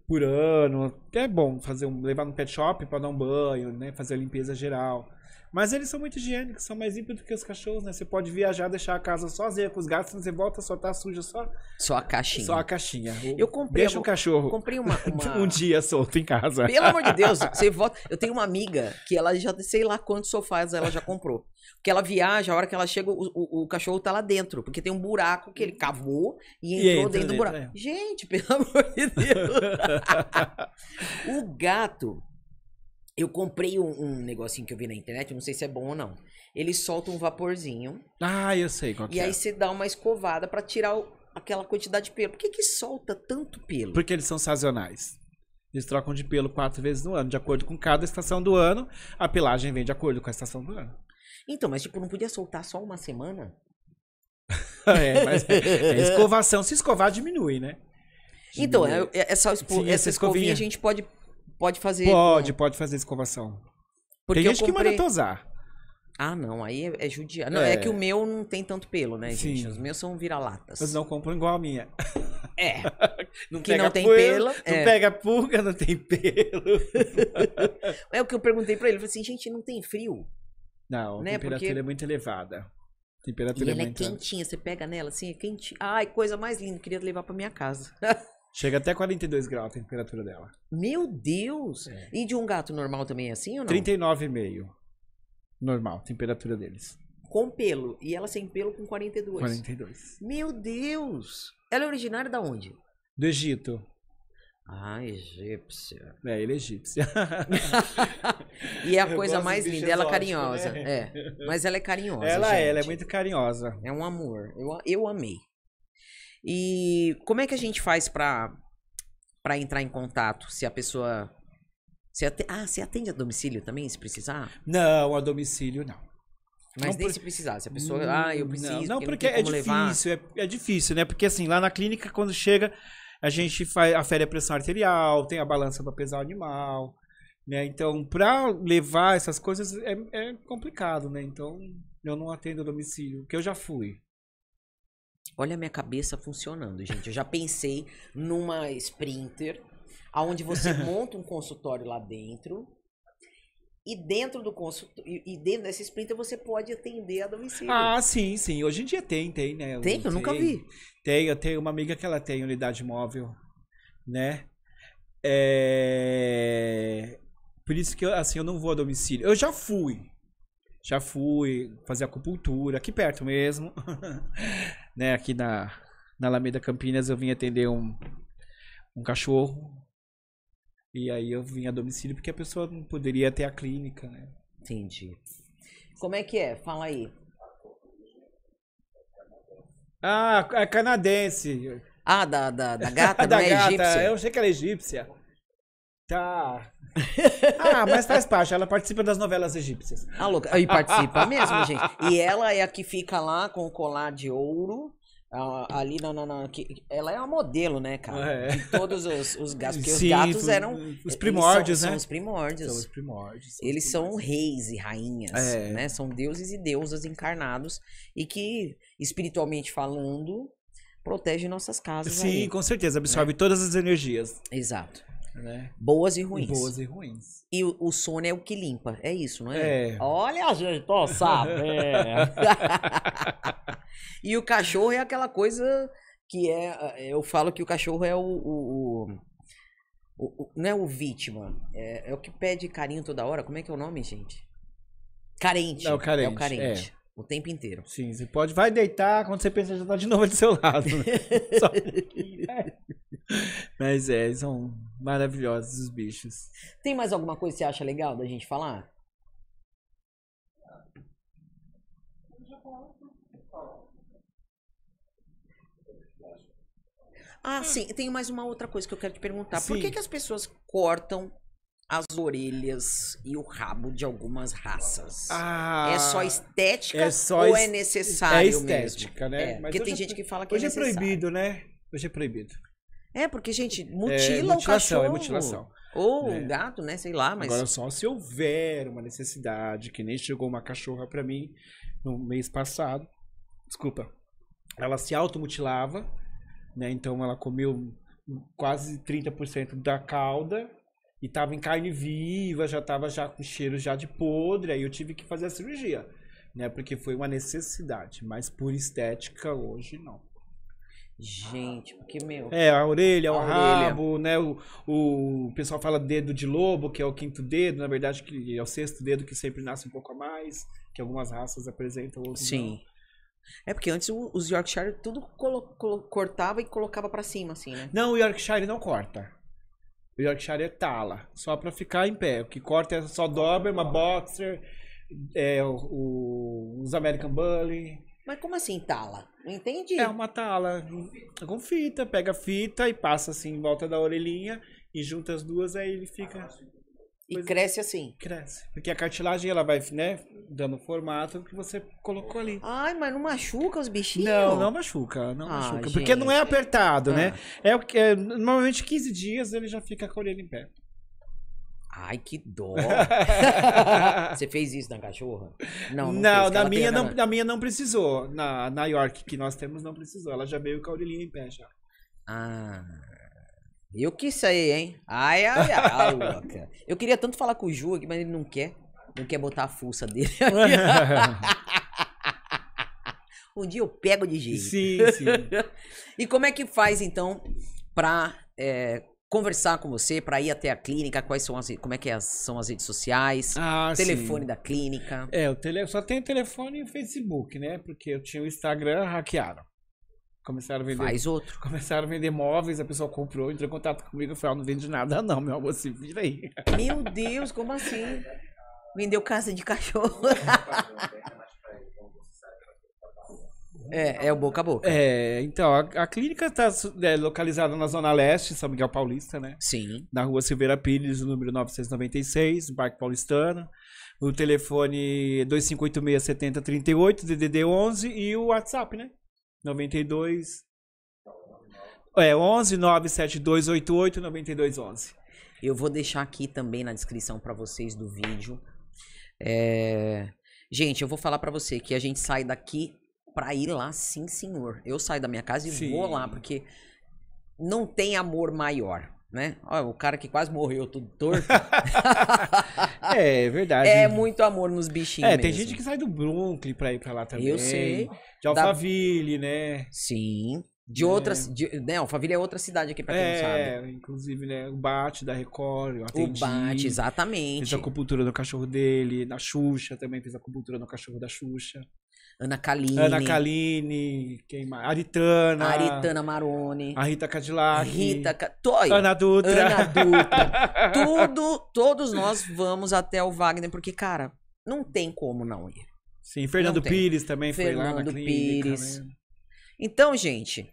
por ano, é bom fazer um, levar no pet shop para dar um banho, né? Fazer a limpeza geral. Mas eles são muito higiênicos, são mais do que os cachorros, né? Você pode viajar, deixar a casa sozinha com os gatos, você volta, só tá suja só. Só a caixinha. Só a caixinha. Eu comprei. Deixa o um cachorro. Comprei uma. *laughs* uma... um dia solto em casa. Pelo amor de Deus, você volta. Eu tenho uma amiga que ela já, sei lá quantos sofás ela já comprou. Porque ela viaja, a hora que ela chega, o, o, o cachorro tá lá dentro, porque tem um buraco que ele hum. cavou e entrou, e entra dentro, dentro do buraco. É. Gente, pelo amor de Deus. *laughs* o gato, eu comprei um, um, negocinho que eu vi na internet, não sei se é bom ou não. Ele solta um vaporzinho. Ah, eu sei qual que E é. aí você dá uma escovada para tirar o, aquela quantidade de pelo. Por que que solta tanto pelo? Porque eles são sazonais. Eles trocam de pelo quatro vezes no ano, de acordo com cada estação do ano. A pelagem vem de acordo com a estação do ano. Então, mas tipo, não podia soltar só uma semana? *laughs* é, mas é, é, escovação. Se escovar, diminui, né? Então, diminui. Então, é, é, só espo, essa, essa escovinha. escovinha a gente pode Pode fazer. Pode, com... pode fazer escovação. Porque tem gente comprei... que manda tosar. Ah, não, aí é, é judia. Não, é. é. que o meu não tem tanto pelo, né, gente? Sim. Os meus são vira-latas. Eles não compram igual a minha. É. *laughs* não que não tem pelo. pelo não é. pega pulga, não tem pelo. *laughs* é o que eu perguntei pra ele. Ele falou assim, gente, não tem frio? Não, né? a temperatura Porque... é muito elevada. A temperatura e é ela é muito... é quentinha, você pega nela assim, é quentinha. Ai, coisa mais linda, queria levar pra minha casa. *laughs* Chega até 42 graus a temperatura dela. Meu Deus! É. E de um gato normal também é assim ou não? 39,5. Normal, temperatura deles. Com pelo. E ela sem pelo com 42. 42. Meu Deus! Ela é originária da onde? Do Egito. Ah, egípcia. É, ele é egípcia. *laughs* e é a coisa mais linda, ela é carinhosa. Né? É. Mas ela é carinhosa. Ela gente. é, ela é muito carinhosa. É um amor. Eu, eu amei. E como é que a gente faz para para entrar em contato se a pessoa se atende, ah, você atende a domicílio também, se precisar? Não, a domicílio não. Mas não nem por... se precisar, se a pessoa, não, ah, eu hum, preciso. Não, não porque, porque não é difícil, é, é, difícil, né? Porque assim, lá na clínica, quando chega, a gente faz, afere a pressão arterial, tem a balança para pesar o animal, né? Então, para levar essas coisas é, é complicado, né? Então, eu não atendo a domicílio, que eu já fui. Olha a minha cabeça funcionando, gente. Eu já pensei numa sprinter, aonde você *laughs* monta um consultório lá dentro. E dentro do consultório, e dentro dessa sprinter você pode atender a domicílio. Ah, sim, sim. Hoje em dia tem, tem, né? Tem, eu nunca vi. Tem, eu tenho uma amiga que ela tem unidade móvel, né? É... Por isso que eu, assim, eu não vou a domicílio. Eu já fui. Já fui fazer acupuntura, aqui perto mesmo. *laughs* né, aqui na, na Alameda Campinas, eu vim atender um, um cachorro. E aí eu vim a domicílio porque a pessoa não poderia ter a clínica, né? Entendi. Como é que é? Fala aí. Ah, é canadense. Ah, da, da, da *laughs* gata, da não é gata. egípcia? Eu achei que era é egípcia. Tá ah, mas faz parte. Ela participa das novelas egípcias. Ah, louca. E participa mesmo, gente. E ela é a que fica lá com o colar de ouro. ali na, na, na, que, ela é uma modelo, né, cara? É. De todos os, os gatos. Porque Sim, os gatos eram. Os primórdios, são, né? São os primórdios. São os primórdios. São eles são reis e rainhas, é. né? São deuses e deusas encarnados e que, espiritualmente falando, protege nossas casas. Sim, aí, com certeza. Né? Absorve né? todas as energias. Exato. Né? Boas e ruins. Boas e ruins. E o, o, sono é o que limpa, é isso, não é? é. Olha a gente, ó, sabe? É. *laughs* e o cachorro é aquela coisa que é. é eu falo que o cachorro é o. o, o não é o vítima. É, é, o que pede carinho toda hora. Como é que é o nome, gente? Carente. carente é o carente. É. O tempo inteiro. Sim, você pode. Vai deitar, quando você pensa já tá de novo do seu lado. Né? *laughs* Só... *laughs* Mas é, são Maravilhosos os bichos. Tem mais alguma coisa que você acha legal da gente falar? Ah, sim, tem mais uma outra coisa que eu quero te perguntar. Sim. Por que, que as pessoas cortam as orelhas e o rabo de algumas raças. Ah, é só estética é só ou é necessário? É estética, mesmo? né? É, porque tem é gente que fala que é hoje é, é proibido, né? Hoje é proibido. É, porque, gente, é, mutila é, é, o cachorro. É mutilação. Ou um gato, né? Sei lá, mas. Agora só se houver uma necessidade, que nem chegou uma cachorra para mim no mês passado. Desculpa. Ela se automutilava, né? Então ela comeu quase 30% da cauda e tava em carne viva, já tava já com cheiro já de podre, aí eu tive que fazer a cirurgia, né? Porque foi uma necessidade, mas por estética hoje não. Gente, porque, meu. É, a orelha, a o orelha. rabo, né? O, o, pessoal fala dedo de lobo, que é o quinto dedo, na verdade, que é o sexto dedo que sempre nasce um pouco a mais, que algumas raças apresentam, Sim. Não. É porque antes os Yorkshire tudo cortava e colocava para cima, assim, né? Não, o Yorkshire não corta. O Yorkshire é tala, só para ficar em pé. O que corta é só doberman uma boxer, é, o, os American Bully, mas como assim tala? Não entendi. É uma tala com fita. Pega fita e passa assim em volta da orelhinha e junta as duas, aí ele fica. E cresce assim? Cresce. Porque a cartilagem ela vai, né, dando o formato que você colocou ali. Ai, mas não machuca os bichinhos? Não, não machuca, não ah, machuca. Gente. Porque não é apertado, né? ah. né? É, é Normalmente 15 dias ele já fica com a orelha em pé. Ai, que dó. *laughs* Você fez isso na cachorra? Não, não, não na, minha, não na minha não precisou. Na, na York que nós temos não precisou. Ela já veio com a orelhinha em pé já. Ah. Eu quis sair, hein? Ai, ai, ai, *laughs* louca. Eu queria tanto falar com o Ju aqui, mas ele não quer. Não quer botar a fuça dele. *laughs* um dia eu pego de jeito. Sim, sim. e como é que faz, então, pra é, conversar com você para ir até a clínica, quais são as, como é que é, são as redes sociais, ah, telefone sim. da clínica. É, o tele, só tem telefone e Facebook, né? Porque eu tinha o Instagram, hackearam. Começaram a vender. Faz outro. Começaram a vender móveis, a pessoa comprou, entrou em contato comigo e falou: ah, não vende nada, *laughs* não, meu amor, se vira aí. Meu Deus, como assim? Vendeu casa de cachorro. *laughs* É, é o boca a boca. É, então, a, a clínica está é, localizada na Zona Leste, São Miguel Paulista, né? Sim. Na rua Silveira Pires, número 996, no Parque Paulistano. O telefone 2586-7038, DDD11 e o WhatsApp, né? 92... É, 11 9211. Eu vou deixar aqui também na descrição para vocês do vídeo. É... Gente, eu vou falar para você que a gente sai daqui pra ir lá, sim, senhor. Eu saio da minha casa e sim. vou lá, porque não tem amor maior. Né? Olha, o cara que quase morreu tudo torto. *laughs* é, é verdade. É muito amor nos bichinhos. É, mesmo. tem gente que sai do Brooklyn pra ir pra lá também. Eu sei. De Alphaville, da... né? Sim. De é. outras. De, né, Alphaville é outra cidade aqui, pra quem é, não sabe. É, inclusive, né? O Bate da Record. Atendi, o Bate, exatamente. Fez a acupuntura do cachorro dele, da Xuxa também, fez a acupuntura no cachorro da Xuxa. Ana Kaline. Ana Kaline, quem mais? Aritana. Aritana Maroni. A Rita Cadillac. Rita Toy. Ana Dutra. Ana Dutra. *laughs* Tudo, todos nós vamos até o Wagner, porque, cara, não tem como não ir. Sim, Fernando Pires também Fernando foi lá na clínica. Pires. Né? Então, gente,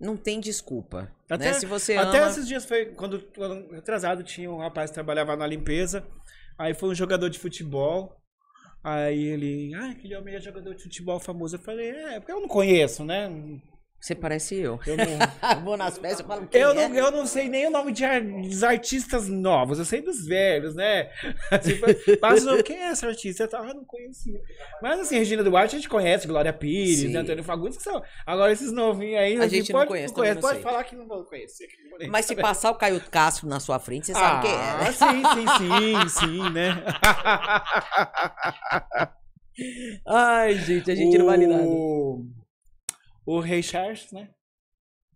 não tem desculpa. Né? Até, né? Se você até ama... esses dias foi, quando, quando atrasado, tinha um rapaz que trabalhava na limpeza. Aí foi um jogador de futebol Aí ele, ah, aquele homem é jogador de futebol famoso. Eu falei, é, é porque eu não conheço, né? Você parece eu. Eu não... *laughs* Vou nas festas e falo quem eu é? não, Eu não sei nem o nome de ar... dos artistas novos, eu sei dos velhos, né? *laughs* Assim, mas quem é essa artista? Eu ah, não conhecia. Mas assim, Regina Duarte a gente conhece, Glória Pires, né, Antônio Fagundes, que são... Agora esses novinhos aí... A, gente, assim, gente, não pode, conhece, não conhece pode sei. falar que não vão conhecer. Mas se passar o Caio Castro na sua frente, você ah, sabe quem é, ah, né? Sim, sim, sim, sim, né? *laughs* Ai, gente, a gente o... não vale nada. O Rei Charles, né?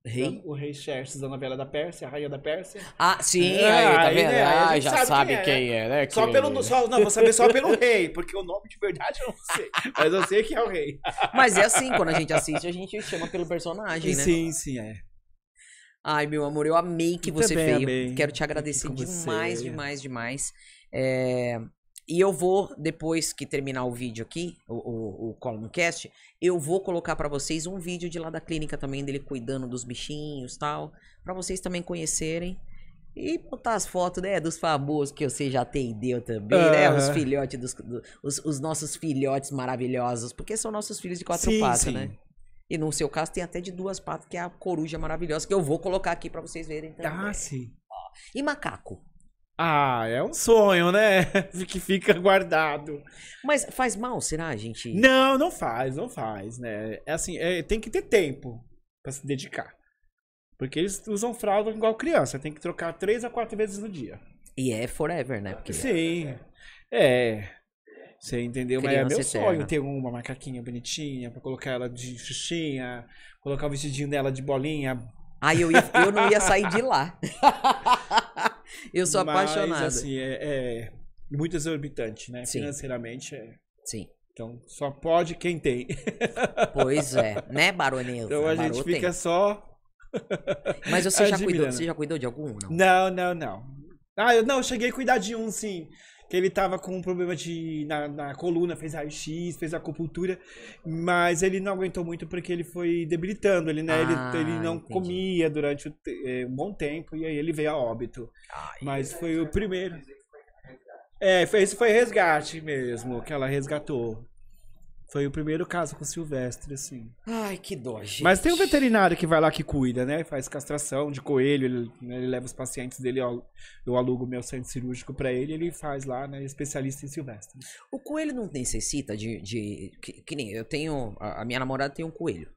Rei? O Rei Xerxes da né? então, novela da Pérsia, a Rainha da Pérsia. Ah, sim, é, aí, tá vendo? Né? Ah, já sabe, sabe quem, é, quem é, né? Só pelo, só, não, vou saber só pelo *laughs* rei, porque o nome de verdade eu não sei. Mas eu sei que é o rei. Mas é assim, quando a gente assiste, a gente chama pelo personagem, né? Sim, sim, é. Ai, meu amor, eu amei que eu você veio. Amei. Quero te agradecer demais, demais, demais, demais. É... E eu vou, depois que terminar o vídeo aqui, o, o, o Columncast, eu vou colocar para vocês um vídeo de lá da clínica também, dele cuidando dos bichinhos tal, para vocês também conhecerem. E botar as fotos, né, dos famosos que você já atendeu também, uhum. né? Os filhotes, dos, do, os, os, nossos filhotes maravilhosos, porque são nossos filhos de quatro sim, patas, sim. né? E no seu caso tem até de duas patas, que é a coruja maravilhosa, que eu vou colocar aqui para vocês verem também. Ah, sim. e macaco? Ah, é um sonho, né? *laughs* que fica guardado. Mas faz mal, será, gente? Não, não faz, não faz, né? É assim, é, tem que ter tempo para se dedicar. Porque eles usam fralda igual criança, tem que trocar três a quatro vezes no dia. E é forever, né? Porque Sim. É. é. Você entendeu? Criança Mas é meu eterna. sonho ter uma macaquinha bonitinha pra colocar ela de xuxinha, colocar o vestidinho dela de bolinha. Aí eu, ia, eu não ia sair de lá. *laughs* *laughs* eu sou Mas, apaixonada. assim, é, é muito exorbitante, né? Sim. Financeiramente é... Sim. Então, só pode quem tem. *laughs* Pois é, né, baronesa? Então a, gente fica tem. só... *laughs* Mas você já, cuidou, você já cuidou de algum? Não, não, não. não. Ah, eu não, eu cheguei a cuidar de um, sim que ele tava com um problema de, na, na coluna, fez raio-x, fez acupuntura, mas ele não aguentou muito porque ele foi debilitando, ele, né, ah, ele, ele não entendi. comia durante o, é, um bom tempo e aí ele veio a óbito. Ai, mas foi o primeiro. É, foi, esse foi resgate mesmo, que ela resgatou. Foi o primeiro caso com silvestre, assim. Ai, que dó, gente. Mas tem um veterinário que vai lá que cuida, né? Faz castração de coelho, ele, né, ele leva os pacientes dele, ó, eu alugo meu centro cirúrgico para ele, ele faz lá, né? Especialista em silvestre. O coelho não necessita de. de que, que nem eu tenho. A, minha namorada tem um coelho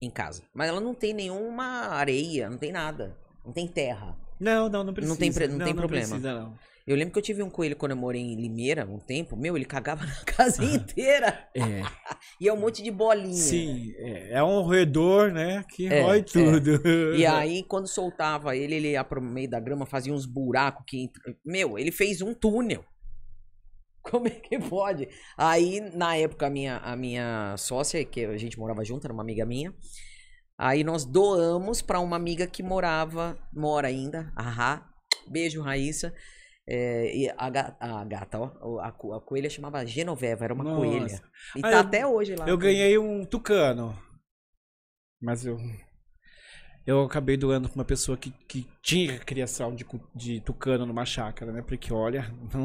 em casa. Mas ela não tem nenhuma areia, não tem nada. Não tem terra. Não, não, não precisa. Não tem, não não, tem não problema. Precisa, não. Eu lembro que eu tive um coelho quando eu morei em Limeira, um tempo. Meu, ele cagava *laughs* na casa inteira. É. *laughs* e é um monte de bolinha. Sim, é, é um roedor, né? Que é, rói é. tudo. É. E *laughs* aí, quando soltava ele, ele ia pro meio da grama, fazia uns buracos que... Meu, ele fez um túnel. Como é que pode? Aí, na época, a minha, a minha sócia, que a gente morava junto, era uma amiga minha. Aí nós doamos para uma amiga que morava, mora ainda, Ahá. Beijo, Raíssa é, e a, gata, a gata, ó, a, a coelha chamava Genoveva, era uma Nossa. coelha. E ah, tá eu, até hoje lá. Eu né? ganhei um tucano. Mas eu. Eu acabei doando pra uma pessoa que, que tinha criação de, de tucano numa chácara, né? Porque olha. Não...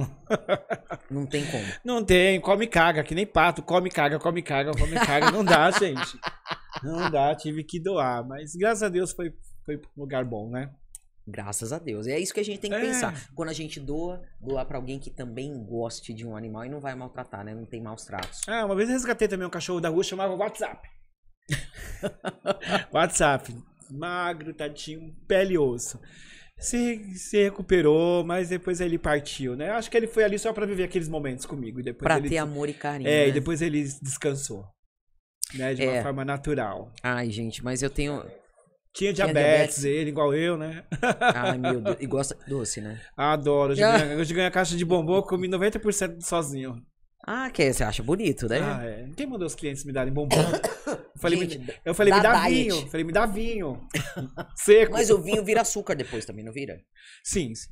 *laughs* não tem como. Não tem, come caga, que nem pato. Come caga, come caga, come caga. Não dá, *laughs* gente. Não dá, tive que doar. Mas graças a Deus foi, foi um lugar bom, né? Graças a Deus. E é isso que a gente tem que é. pensar. Quando a gente doa, doar para alguém que também goste de um animal e não vai maltratar, né? Não tem maus tratos. É, uma vez eu resgatei também um cachorro da rua, chamava WhatsApp. *laughs* WhatsApp. Magro, tadinho, pele e osso. Se, se recuperou, mas depois ele partiu, né? Acho que ele foi ali só para viver aqueles momentos comigo. E depois pra ele, ter amor e carinho. É, né? e depois ele descansou. Né? De uma é. forma natural. Ai, gente, mas eu tenho tinha diabetes, diabetes, ele, igual eu, né? *laughs* Ai, meu Deus. E gosta doce, né? Adoro. Hoje, ah. ganha, hoje caixa de bombom, eu comi 90% sozinho. Ah, que é? você acha bonito, né? Ah, é. Quem mandou os clientes me darem bombom? Eu falei, Gente, me, eu falei, dá me dá diet. vinho. falei, me dá vinho. *laughs* Seco. Mas o vinho vira açúcar depois também, não vira? Sim, sim.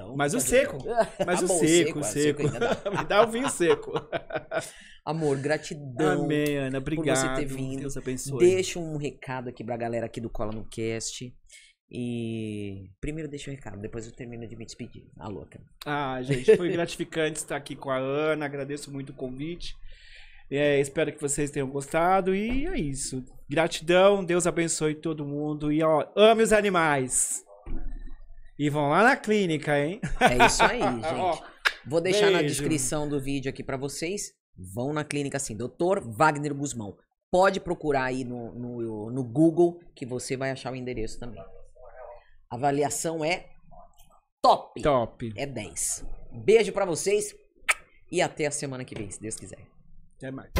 Então, mas o seco. *laughs* Mas ah, o bom, seco, seco. seco Me *laughs* dá o vinho seco. *laughs* Amor, gratidão. Amém, Ana. Obrigado. Por você ter vindo. Deus abençoe. Deixa um recado aqui pra galera aqui do Cola no Cast. E primeiro deixa um recado, depois eu termino de me despedir. A louca. Ah, gente, foi gratificante estar aqui com a Ana. Agradeço muito o convite. É, espero que vocês tenham gostado. E é isso. Gratidão, Deus abençoe todo mundo. E ó, ame os animais. E vão lá na clínica, hein? É isso aí, *laughs* gente. Vou deixar Beijo. na descrição do vídeo aqui para vocês. Vão na clínica assim, Dr. Wagner Guzmão. Pode procurar aí no, no, no Google que você vai achar o endereço também. A avaliação é top. Top. É 10. Beijo para vocês e até a semana que vem, se Deus quiser. Até mais.